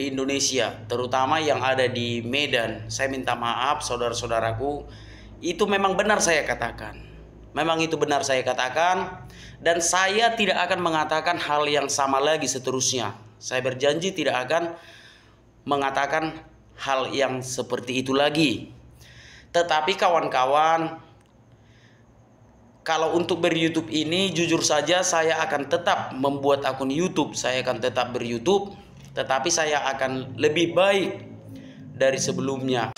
di Indonesia, terutama yang ada di Medan. Saya minta maaf saudara-saudaraku, itu memang benar saya katakan. Memang itu benar saya katakan dan saya tidak akan mengatakan hal yang sama lagi seterusnya. Saya berjanji tidak akan mengatakan hal yang seperti itu lagi. Tetapi kawan-kawan, kalau untuk ber-YouTube ini jujur saja saya akan tetap membuat akun YouTube, saya akan tetap ber-YouTube tetapi saya akan lebih baik dari sebelumnya.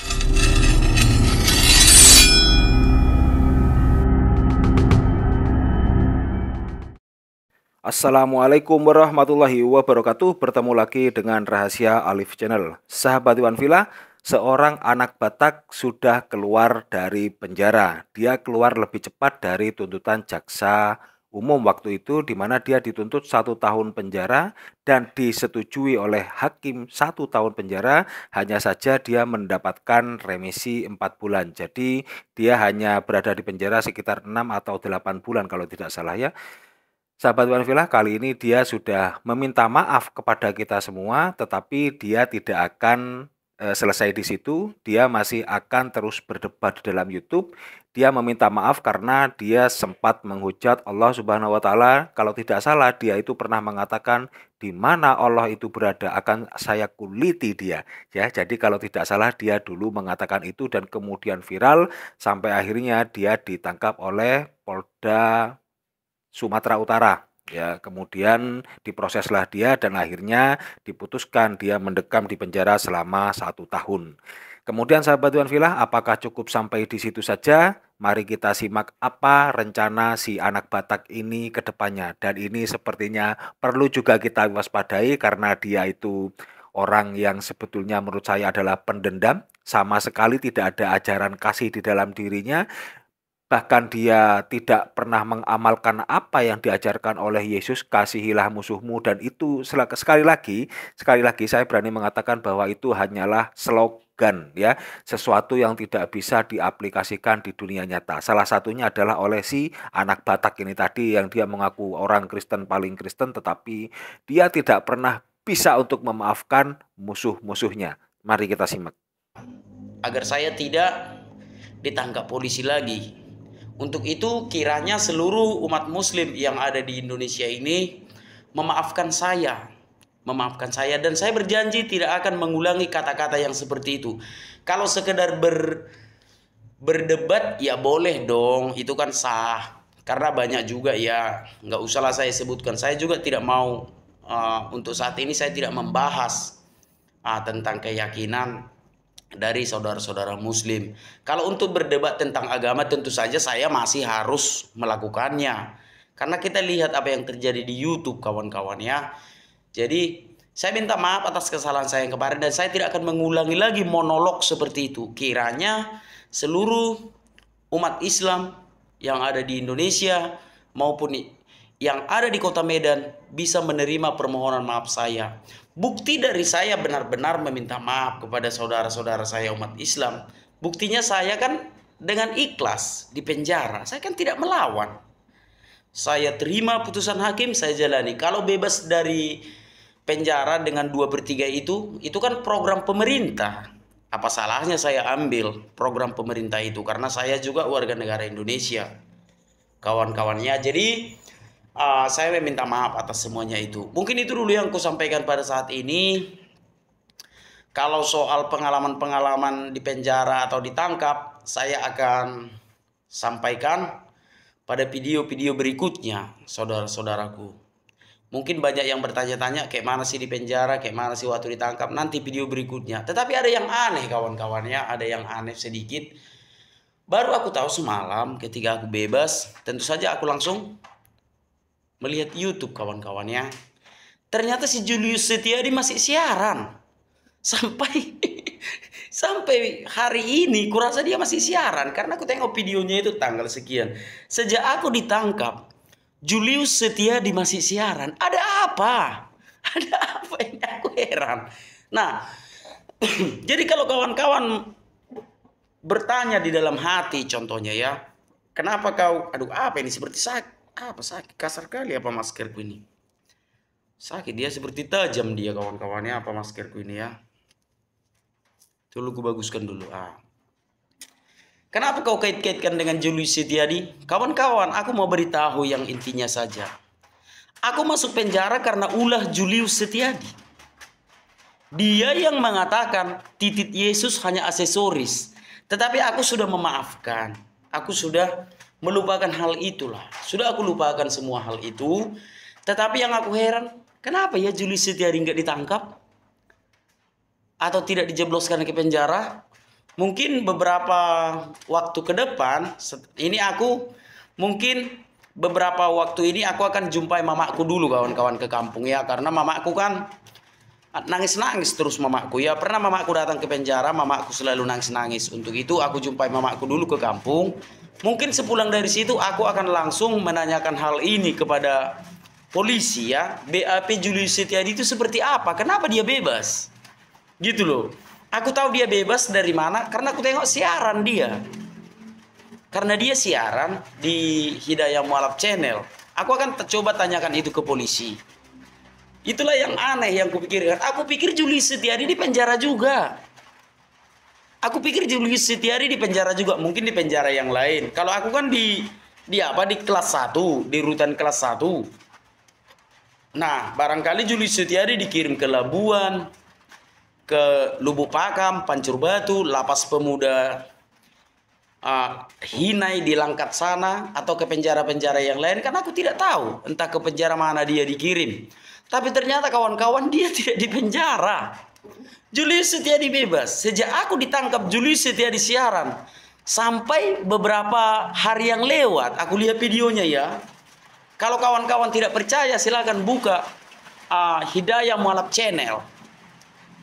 Assalamualaikum warahmatullahi wabarakatuh Bertemu lagi dengan Rahasia Alif Channel Sahabat Iwan Villa Seorang anak Batak sudah keluar dari penjara Dia keluar lebih cepat dari tuntutan jaksa umum waktu itu di mana dia dituntut satu tahun penjara dan disetujui oleh hakim satu tahun penjara hanya saja dia mendapatkan remisi empat bulan jadi dia hanya berada di penjara sekitar enam atau delapan bulan kalau tidak salah ya Sahabat Villa, kali ini dia sudah meminta maaf kepada kita semua tetapi dia tidak akan Eh, selesai di situ, dia masih akan terus berdebat di dalam YouTube. Dia meminta maaf karena dia sempat menghujat Allah Subhanahu wa taala. Kalau tidak salah, dia itu pernah mengatakan di mana Allah itu berada akan saya kuliti dia. Ya, jadi kalau tidak salah dia dulu mengatakan itu dan kemudian viral sampai akhirnya dia ditangkap oleh Polda Sumatera Utara ya kemudian diproseslah dia dan akhirnya diputuskan dia mendekam di penjara selama satu tahun kemudian sahabat Tuan Villa apakah cukup sampai di situ saja mari kita simak apa rencana si anak Batak ini ke depannya dan ini sepertinya perlu juga kita waspadai karena dia itu orang yang sebetulnya menurut saya adalah pendendam sama sekali tidak ada ajaran kasih di dalam dirinya bahkan dia tidak pernah mengamalkan apa yang diajarkan oleh Yesus, kasihilah musuhmu dan itu sekali lagi, sekali lagi saya berani mengatakan bahwa itu hanyalah slogan ya, sesuatu yang tidak bisa diaplikasikan di dunia nyata. Salah satunya adalah oleh si anak Batak ini tadi yang dia mengaku orang Kristen paling Kristen tetapi dia tidak pernah bisa untuk memaafkan musuh-musuhnya. Mari kita simak. Agar saya tidak ditangkap polisi lagi untuk itu kiranya seluruh umat muslim yang ada di Indonesia ini memaafkan saya. Memaafkan saya dan saya berjanji tidak akan mengulangi kata-kata yang seperti itu. Kalau sekedar ber berdebat ya boleh dong, itu kan sah. Karena banyak juga ya, nggak usahlah saya sebutkan. Saya juga tidak mau uh, untuk saat ini saya tidak membahas uh, tentang keyakinan dari saudara-saudara muslim. Kalau untuk berdebat tentang agama tentu saja saya masih harus melakukannya. Karena kita lihat apa yang terjadi di YouTube kawan-kawan ya. Jadi saya minta maaf atas kesalahan saya yang kemarin dan saya tidak akan mengulangi lagi monolog seperti itu. Kiranya seluruh umat Islam yang ada di Indonesia maupun yang ada di kota Medan bisa menerima permohonan maaf saya. Bukti dari saya benar-benar meminta maaf kepada saudara-saudara saya umat Islam. Buktinya saya kan dengan ikhlas di penjara. Saya kan tidak melawan. Saya terima putusan hakim, saya jalani. Kalau bebas dari penjara dengan dua per itu, itu kan program pemerintah. Apa salahnya saya ambil program pemerintah itu? Karena saya juga warga negara Indonesia. Kawan-kawannya. Jadi uh, saya meminta maaf atas semuanya itu. Mungkin itu dulu yang kusampaikan pada saat ini. Kalau soal pengalaman-pengalaman di penjara atau ditangkap, saya akan sampaikan pada video-video berikutnya, saudara-saudaraku. Mungkin banyak yang bertanya-tanya kayak mana sih di penjara, kayak mana sih waktu ditangkap. Nanti video berikutnya. Tetapi ada yang aneh kawan-kawannya, ada yang aneh sedikit. Baru aku tahu semalam ketika aku bebas, tentu saja aku langsung melihat YouTube kawan kawannya Ternyata si Julius Setiadi masih siaran. Sampai sampai hari ini kurasa dia masih siaran karena aku tengok videonya itu tanggal sekian. Sejak aku ditangkap, Julius Setiadi masih siaran. Ada apa? Ada apa ini aku heran. Nah, jadi kalau kawan-kawan bertanya di dalam hati contohnya ya, kenapa kau aduh apa ini seperti sakit apa sakit kasar kali apa maskerku ini sakit dia seperti tajam dia kawan-kawannya apa maskerku ini ya dulu ku baguskan dulu ah kenapa kau kait-kaitkan dengan Julius Setiadi kawan-kawan aku mau beritahu yang intinya saja aku masuk penjara karena ulah Julius Setiadi dia yang mengatakan titik Yesus hanya aksesoris tetapi aku sudah memaafkan aku sudah melupakan hal itulah. Sudah aku lupakan semua hal itu. Tetapi yang aku heran, kenapa ya Juli Setiari nggak ditangkap? Atau tidak dijebloskan ke penjara? Mungkin beberapa waktu ke depan, ini aku mungkin beberapa waktu ini aku akan jumpai mamaku dulu kawan-kawan ke kampung ya. Karena mamaku kan ah, nangis-nangis terus mamaku ya pernah mamaku datang ke penjara mamaku selalu nangis-nangis untuk itu aku jumpai mamaku dulu ke kampung Mungkin sepulang dari situ aku akan langsung menanyakan hal ini kepada polisi ya. BAP Julius Setiadi itu seperti apa? Kenapa dia bebas? Gitu loh. Aku tahu dia bebas dari mana karena aku tengok siaran dia. Karena dia siaran di Hidayah Mualaf Channel. Aku akan coba tanyakan itu ke polisi. Itulah yang aneh yang kupikirkan. Aku pikir Julius Setiadi di penjara juga. Aku pikir Julius Setiari di penjara juga, mungkin di penjara yang lain. Kalau aku kan di di apa di kelas 1, di rutan kelas 1. Nah, barangkali Julius Setiari dikirim ke Labuan, ke Lubuk Pakam, Pancur Batu, Lapas Pemuda uh, Hinai di Langkat sana atau ke penjara-penjara yang lain karena aku tidak tahu entah ke penjara mana dia dikirim. Tapi ternyata kawan-kawan dia tidak di penjara. Julius Setiadi bebas. Sejak aku ditangkap Julius Setiadi siaran sampai beberapa hari yang lewat, aku lihat videonya ya. Kalau kawan-kawan tidak percaya silakan buka uh, Hidayah Mualaf Channel.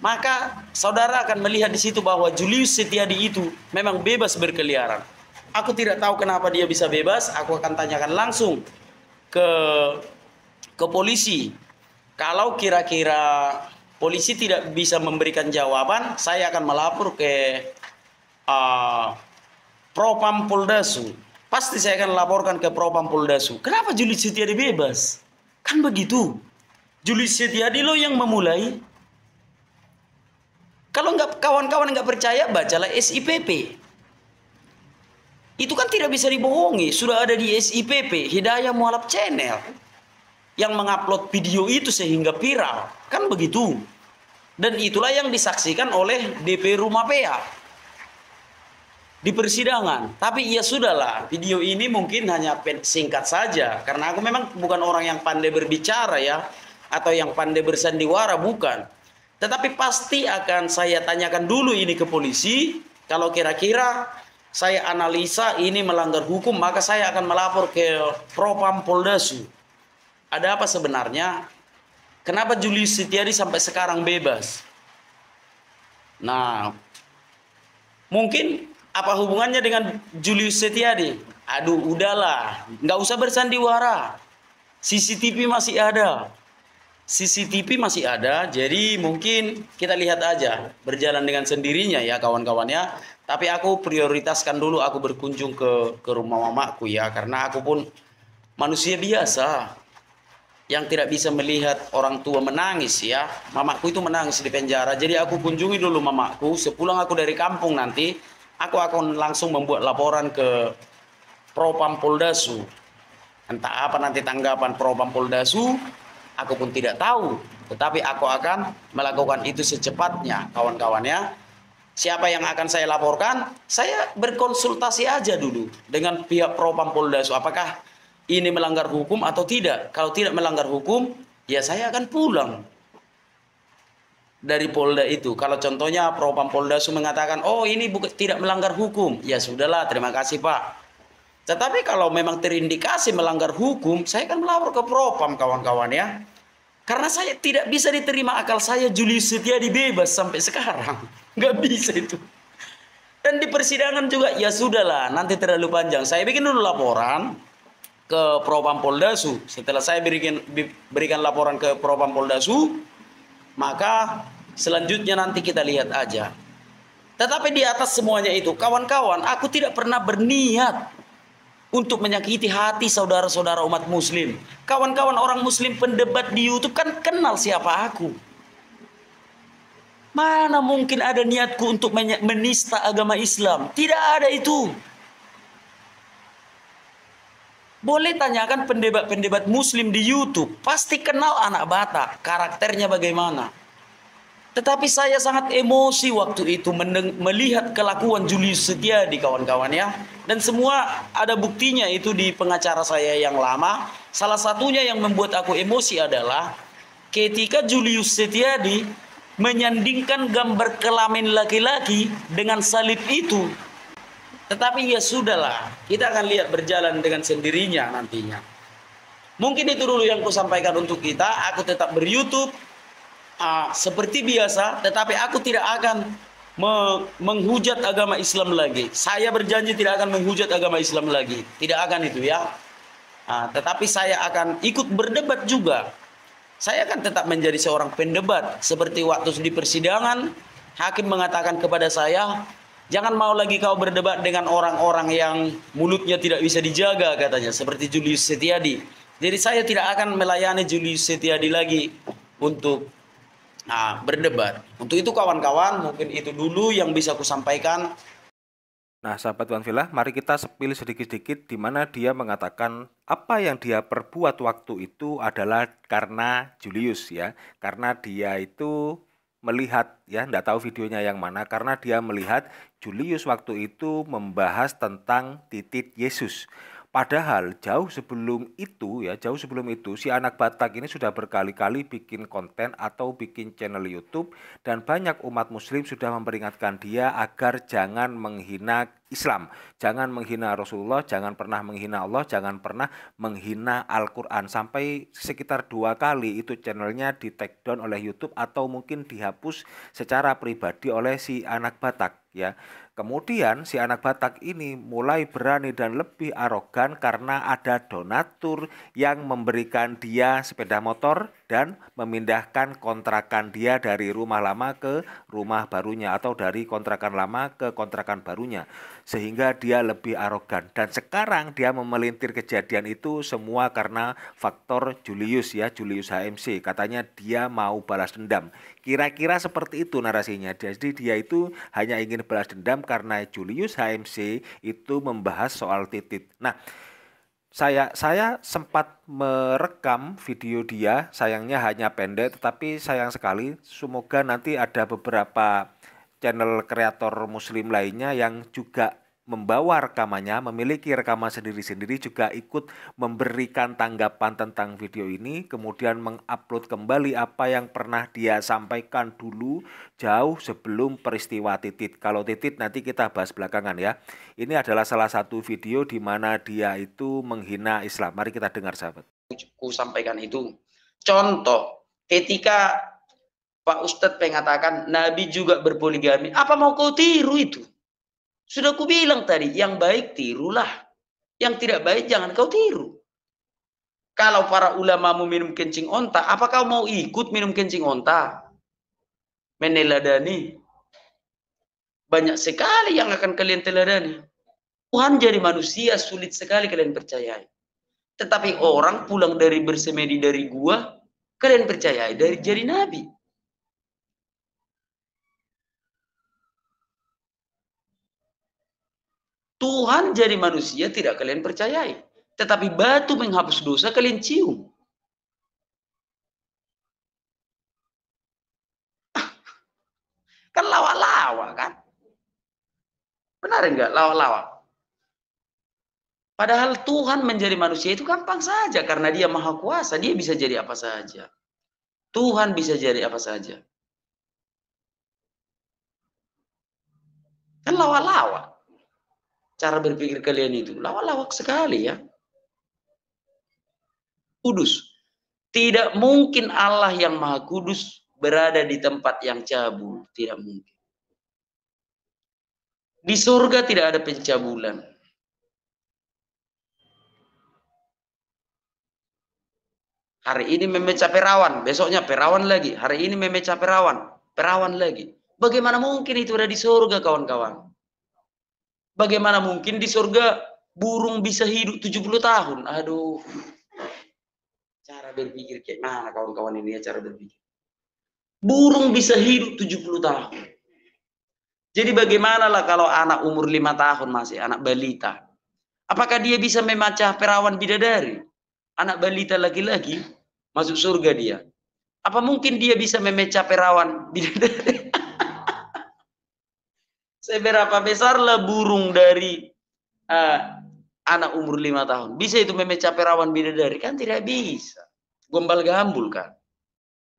Maka saudara akan melihat di situ bahwa Julius Setiadi itu memang bebas berkeliaran. Aku tidak tahu kenapa dia bisa bebas, aku akan tanyakan langsung ke ke polisi. Kalau kira-kira polisi tidak bisa memberikan jawaban, saya akan melapor ke uh, Propam Poldasu. Pasti saya akan laporkan ke Propam Poldasu. Kenapa Juli Setiadi bebas? Kan begitu. Juli Setiadi lo yang memulai. Kalau nggak kawan-kawan nggak percaya, bacalah SIPP. Itu kan tidak bisa dibohongi. Sudah ada di SIPP, Hidayah Mualaf Channel yang mengupload video itu sehingga viral. Kan begitu. Dan itulah yang disaksikan oleh DP Rumah Pea di persidangan. Tapi ya sudahlah, video ini mungkin hanya singkat saja karena aku memang bukan orang yang pandai berbicara ya atau yang pandai bersandiwara bukan. Tetapi pasti akan saya tanyakan dulu ini ke polisi kalau kira-kira saya analisa ini melanggar hukum maka saya akan melapor ke Propam Poldasu ada apa sebenarnya? Kenapa Julius Setiadi sampai sekarang bebas? Nah, mungkin apa hubungannya dengan Julius Setiadi? Aduh, udahlah, nggak usah bersandiwara. CCTV masih ada. CCTV masih ada, jadi mungkin kita lihat aja berjalan dengan sendirinya ya kawan-kawannya. Tapi aku prioritaskan dulu aku berkunjung ke ke rumah mamaku ya karena aku pun manusia biasa yang tidak bisa melihat orang tua menangis ya. Mamaku itu menangis di penjara. Jadi aku kunjungi dulu mamaku. Sepulang aku dari kampung nanti, aku akan langsung membuat laporan ke Propam Poldasu. Entah apa nanti tanggapan Propam Poldasu, aku pun tidak tahu. Tetapi aku akan melakukan itu secepatnya, kawan-kawan ya. Siapa yang akan saya laporkan? Saya berkonsultasi aja dulu dengan pihak Propam Poldasu. Apakah ini melanggar hukum atau tidak. Kalau tidak melanggar hukum, ya saya akan pulang dari Polda itu. Kalau contohnya Propam Polda sudah mengatakan, oh ini bukan tidak melanggar hukum, ya sudahlah, terima kasih Pak. Tetapi kalau memang terindikasi melanggar hukum, saya akan melapor ke Propam kawan-kawan ya. Karena saya tidak bisa diterima akal saya Julius Setiadi bebas sampai sekarang. Nggak bisa itu. Dan di persidangan juga, ya sudahlah, nanti terlalu panjang. Saya bikin dulu laporan, ke Propam Poldasu Setelah saya berikan berikan laporan ke Propam Poldasu maka selanjutnya nanti kita lihat aja. Tetapi di atas semuanya itu, kawan-kawan, aku tidak pernah berniat untuk menyakiti hati saudara-saudara umat muslim. Kawan-kawan orang muslim pendebat di YouTube kan kenal siapa aku. Mana mungkin ada niatku untuk menista agama Islam? Tidak ada itu. Boleh tanyakan pendebat-pendebat muslim di YouTube, pasti kenal anak Batak, karakternya bagaimana. Tetapi saya sangat emosi waktu itu melihat kelakuan Julius Setiadi kawan-kawan ya. Dan semua ada buktinya itu di pengacara saya yang lama. Salah satunya yang membuat aku emosi adalah ketika Julius Setiadi menyandingkan gambar kelamin laki-laki dengan salib itu tetapi ya sudahlah, kita akan lihat berjalan dengan sendirinya nantinya. Mungkin itu dulu yang aku sampaikan untuk kita. Aku tetap ber-YouTube uh, seperti biasa, tetapi aku tidak akan me menghujat agama Islam lagi. Saya berjanji tidak akan menghujat agama Islam lagi. Tidak akan itu ya. Uh, tetapi saya akan ikut berdebat juga. Saya akan tetap menjadi seorang pendebat. Seperti waktu di persidangan, hakim mengatakan kepada saya, Jangan mau lagi kau berdebat dengan orang-orang yang mulutnya tidak bisa dijaga katanya. Seperti Julius Setiadi. Jadi saya tidak akan melayani Julius Setiadi lagi untuk nah, berdebat. Untuk itu kawan-kawan mungkin itu dulu yang bisa kusampaikan. Nah sahabat Tuan Villa, mari kita sepil sedikit-sedikit di mana dia mengatakan apa yang dia perbuat waktu itu adalah karena Julius ya. Karena dia itu melihat ya tidak tahu videonya yang mana karena dia melihat Julius waktu itu membahas tentang titik Yesus Padahal jauh sebelum itu ya, jauh sebelum itu si anak Batak ini sudah berkali-kali bikin konten atau bikin channel YouTube dan banyak umat muslim sudah memperingatkan dia agar jangan menghina Islam, jangan menghina Rasulullah, jangan pernah menghina Allah, jangan pernah menghina Al-Qur'an sampai sekitar dua kali itu channelnya di take down oleh YouTube atau mungkin dihapus secara pribadi oleh si anak Batak ya. Kemudian si anak Batak ini mulai berani dan lebih arogan karena ada donatur yang memberikan dia sepeda motor dan memindahkan kontrakan dia dari rumah lama ke rumah barunya atau dari kontrakan lama ke kontrakan barunya sehingga dia lebih arogan dan sekarang dia memelintir kejadian itu semua karena faktor Julius ya Julius HMC katanya dia mau balas dendam kira-kira seperti itu narasinya jadi dia itu hanya ingin balas dendam karena Julius HMC itu membahas soal titit nah saya saya sempat merekam video dia sayangnya hanya pendek tetapi sayang sekali semoga nanti ada beberapa channel kreator muslim lainnya yang juga membawa rekamannya, memiliki rekaman sendiri-sendiri juga ikut memberikan tanggapan tentang video ini, kemudian mengupload kembali apa yang pernah dia sampaikan dulu jauh sebelum peristiwa titit. Kalau titit nanti kita bahas belakangan ya. Ini adalah salah satu video di mana dia itu menghina Islam. Mari kita dengar sahabat. Ku sampaikan itu. Contoh, ketika Pak Ustadz mengatakan Nabi juga berpoligami. Apa mau kau tiru itu? Sudah ku bilang tadi, yang baik tirulah. Yang tidak baik jangan kau tiru. Kalau para ulamamu minum kencing onta, apa kau mau ikut minum kencing onta? Meneladani. Banyak sekali yang akan kalian teladani. Tuhan jadi manusia sulit sekali kalian percayai. Tetapi orang pulang dari bersemedi dari gua, kalian percayai dari jadi Nabi. Tuhan jadi manusia tidak kalian percayai. Tetapi batu menghapus dosa kalian cium. kan lawa-lawa kan? Benar enggak lawa-lawa? Padahal Tuhan menjadi manusia itu gampang saja karena dia maha kuasa, dia bisa jadi apa saja. Tuhan bisa jadi apa saja. Kan lawa-lawa. Cara berpikir kalian itu lawak-lawak sekali ya. Kudus. Tidak mungkin Allah yang maha kudus berada di tempat yang cabul. Tidak mungkin. Di surga tidak ada pencabulan. Hari ini memecah perawan, besoknya perawan lagi. Hari ini memecah perawan, perawan lagi. Bagaimana mungkin itu ada di surga kawan-kawan? Bagaimana mungkin di surga burung bisa hidup 70 tahun? Aduh. Cara berpikir kayak mana kawan-kawan ini ya cara berpikir. Burung bisa hidup 70 tahun. Jadi bagaimanalah kalau anak umur 5 tahun masih ya, anak balita? Apakah dia bisa memecah perawan bidadari? Anak balita lagi-lagi masuk surga dia. Apa mungkin dia bisa memecah perawan bidadari? seberapa besarlah burung dari uh, anak umur lima tahun. Bisa itu memecah perawan dari Kan tidak bisa. Gombal gambul kan.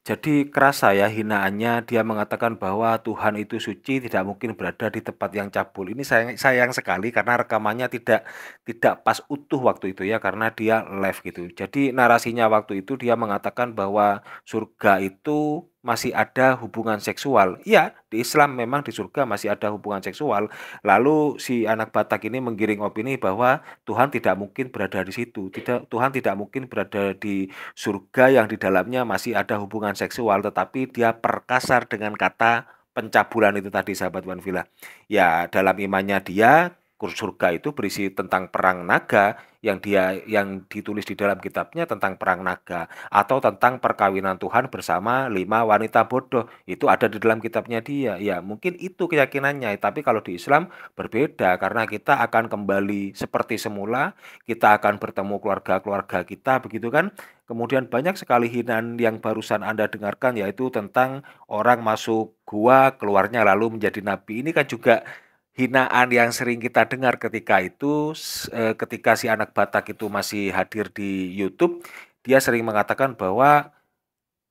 Jadi kerasa ya hinaannya dia mengatakan bahwa Tuhan itu suci tidak mungkin berada di tempat yang cabul. Ini sayang, sayang sekali karena rekamannya tidak tidak pas utuh waktu itu ya karena dia live gitu. Jadi narasinya waktu itu dia mengatakan bahwa surga itu masih ada hubungan seksual. ya di Islam memang di surga masih ada hubungan seksual. Lalu si anak Batak ini menggiring opini bahwa Tuhan tidak mungkin berada di situ. Tidak Tuhan tidak mungkin berada di surga yang di dalamnya masih ada hubungan seksual, tetapi dia perkasar dengan kata pencabulan itu tadi sahabat Wanvila. Ya, dalam imannya dia kursus surga itu berisi tentang perang naga yang dia yang ditulis di dalam kitabnya tentang perang naga atau tentang perkawinan Tuhan bersama lima wanita bodoh itu ada di dalam kitabnya dia ya mungkin itu keyakinannya tapi kalau di Islam berbeda karena kita akan kembali seperti semula kita akan bertemu keluarga-keluarga kita begitu kan Kemudian banyak sekali hinaan yang barusan Anda dengarkan yaitu tentang orang masuk gua keluarnya lalu menjadi nabi. Ini kan juga hinaan yang sering kita dengar ketika itu eh, ketika si anak Batak itu masih hadir di YouTube, dia sering mengatakan bahwa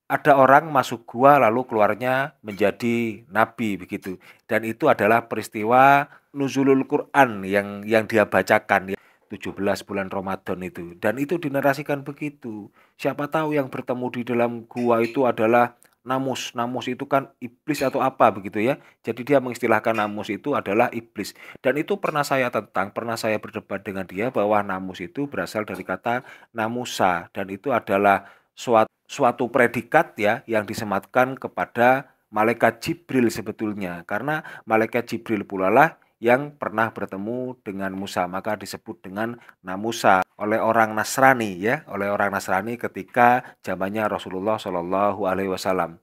ada orang masuk gua lalu keluarnya menjadi nabi begitu. Dan itu adalah peristiwa nuzulul Quran yang yang dia bacakan 17 bulan Ramadan itu. Dan itu dinarasikan begitu. Siapa tahu yang bertemu di dalam gua itu adalah namus. Namus itu kan iblis atau apa begitu ya. Jadi dia mengistilahkan namus itu adalah iblis. Dan itu pernah saya tentang, pernah saya berdebat dengan dia bahwa namus itu berasal dari kata namusa dan itu adalah suatu suatu predikat ya yang disematkan kepada malaikat Jibril sebetulnya karena malaikat Jibril pula lah yang pernah bertemu dengan Musa maka disebut dengan Namusa oleh orang Nasrani ya, oleh orang Nasrani ketika zamannya Rasulullah Shallallahu alaihi wasallam.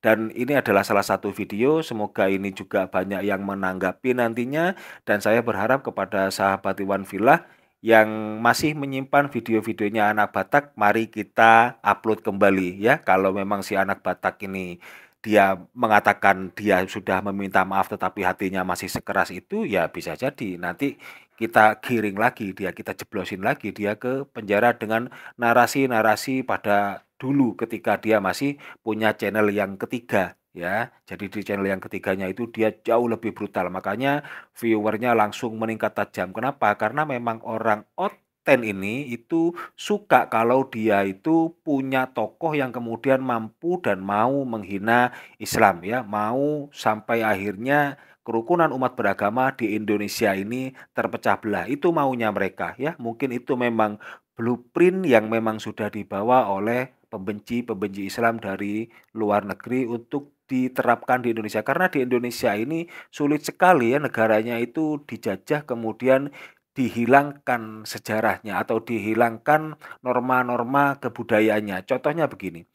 Dan ini adalah salah satu video, semoga ini juga banyak yang menanggapi nantinya dan saya berharap kepada sahabat Iwan Villa yang masih menyimpan video-videonya anak Batak, mari kita upload kembali ya kalau memang si anak Batak ini dia mengatakan dia sudah meminta maaf tetapi hatinya masih sekeras itu ya bisa jadi nanti kita giring lagi dia kita jeblosin lagi dia ke penjara dengan narasi-narasi pada dulu ketika dia masih punya channel yang ketiga ya jadi di channel yang ketiganya itu dia jauh lebih brutal makanya viewernya langsung meningkat tajam kenapa karena memang orang out Ten ini itu suka kalau dia itu punya tokoh yang kemudian mampu dan mau menghina Islam ya, mau sampai akhirnya kerukunan umat beragama di Indonesia ini terpecah belah. Itu maunya mereka ya. Mungkin itu memang blueprint yang memang sudah dibawa oleh pembenci-pembenci Islam dari luar negeri untuk diterapkan di Indonesia karena di Indonesia ini sulit sekali ya negaranya itu dijajah kemudian dihilangkan sejarahnya atau dihilangkan norma-norma kebudayaannya. Contohnya begini,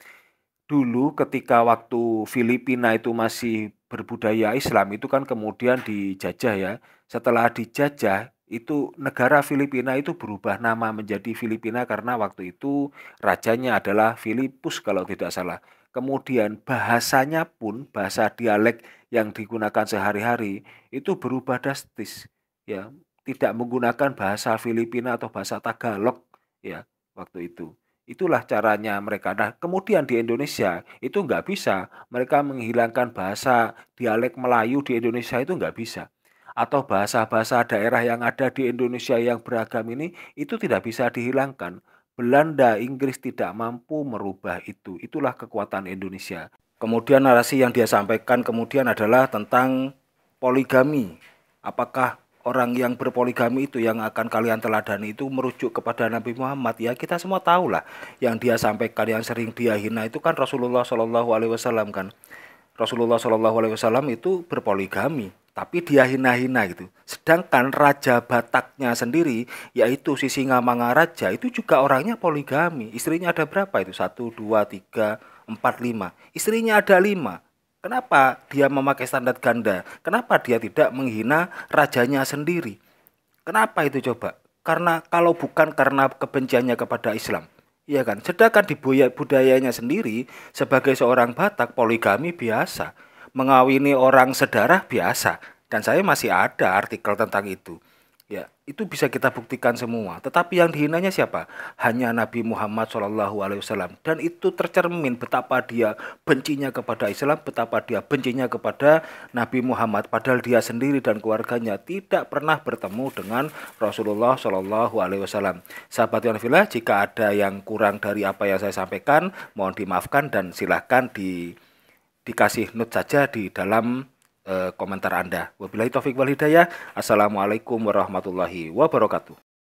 dulu ketika waktu Filipina itu masih berbudaya Islam itu kan kemudian dijajah ya. Setelah dijajah itu negara Filipina itu berubah nama menjadi Filipina karena waktu itu rajanya adalah Filipus kalau tidak salah. Kemudian bahasanya pun bahasa dialek yang digunakan sehari-hari itu berubah drastis ya tidak menggunakan bahasa Filipina atau bahasa Tagalog ya waktu itu. Itulah caranya mereka. Nah, kemudian di Indonesia itu nggak bisa. Mereka menghilangkan bahasa dialek Melayu di Indonesia itu nggak bisa. Atau bahasa-bahasa daerah yang ada di Indonesia yang beragam ini itu tidak bisa dihilangkan. Belanda, Inggris tidak mampu merubah itu. Itulah kekuatan Indonesia. Kemudian narasi yang dia sampaikan kemudian adalah tentang poligami. Apakah orang yang berpoligami itu yang akan kalian teladani itu merujuk kepada Nabi Muhammad ya kita semua tahu lah yang dia sampai kalian sering dia hina itu kan Rasulullah Shallallahu Alaihi Wasallam kan Rasulullah Shallallahu Alaihi Wasallam itu berpoligami tapi dia hina-hina gitu sedangkan Raja Bataknya sendiri yaitu si Raja itu juga orangnya poligami istrinya ada berapa itu satu dua tiga empat lima istrinya ada lima Kenapa dia memakai standar ganda? Kenapa dia tidak menghina rajanya sendiri? Kenapa itu coba? Karena kalau bukan karena kebenciannya kepada Islam. Iya kan? Sedangkan di budayanya sendiri sebagai seorang Batak poligami biasa, mengawini orang sedarah biasa. Dan saya masih ada artikel tentang itu ya itu bisa kita buktikan semua tetapi yang dihinanya siapa hanya Nabi Muhammad saw dan itu tercermin betapa dia bencinya kepada Islam betapa dia bencinya kepada Nabi Muhammad padahal dia sendiri dan keluarganya tidak pernah bertemu dengan Rasulullah saw Alaihi Wasallam sahabat jika ada yang kurang dari apa yang saya sampaikan mohon dimaafkan dan silahkan di dikasih note saja di dalam Eh, komentar Anda. Wabillahi taufik wal hidayah. Assalamualaikum warahmatullahi wabarakatuh.